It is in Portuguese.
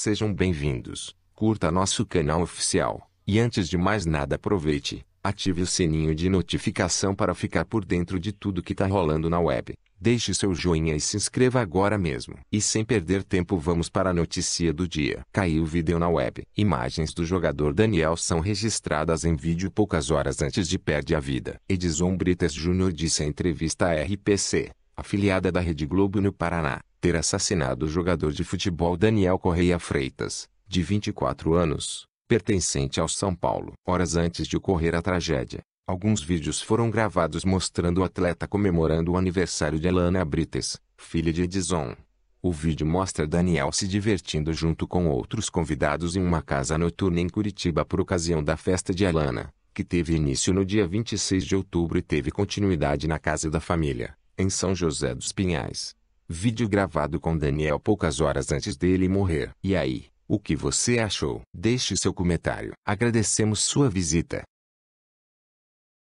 Sejam bem-vindos, curta nosso canal oficial, e antes de mais nada aproveite, ative o sininho de notificação para ficar por dentro de tudo que tá rolando na web. Deixe seu joinha e se inscreva agora mesmo. E sem perder tempo, vamos para a notícia do dia. Caiu o vídeo na web. Imagens do jogador Daniel são registradas em vídeo poucas horas antes de perder a vida. Edison Brites Júnior disse em entrevista à RPC, afiliada da Rede Globo no Paraná ter assassinado o jogador de futebol Daniel Correia Freitas, de 24 anos, pertencente ao São Paulo. Horas antes de ocorrer a tragédia, alguns vídeos foram gravados mostrando o atleta comemorando o aniversário de Alana Brites, filha de Edison. O vídeo mostra Daniel se divertindo junto com outros convidados em uma casa noturna em Curitiba por ocasião da festa de Alana, que teve início no dia 26 de outubro e teve continuidade na casa da família, em São José dos Pinhais. Vídeo gravado com Daniel poucas horas antes dele morrer. E aí, o que você achou? Deixe seu comentário. Agradecemos sua visita.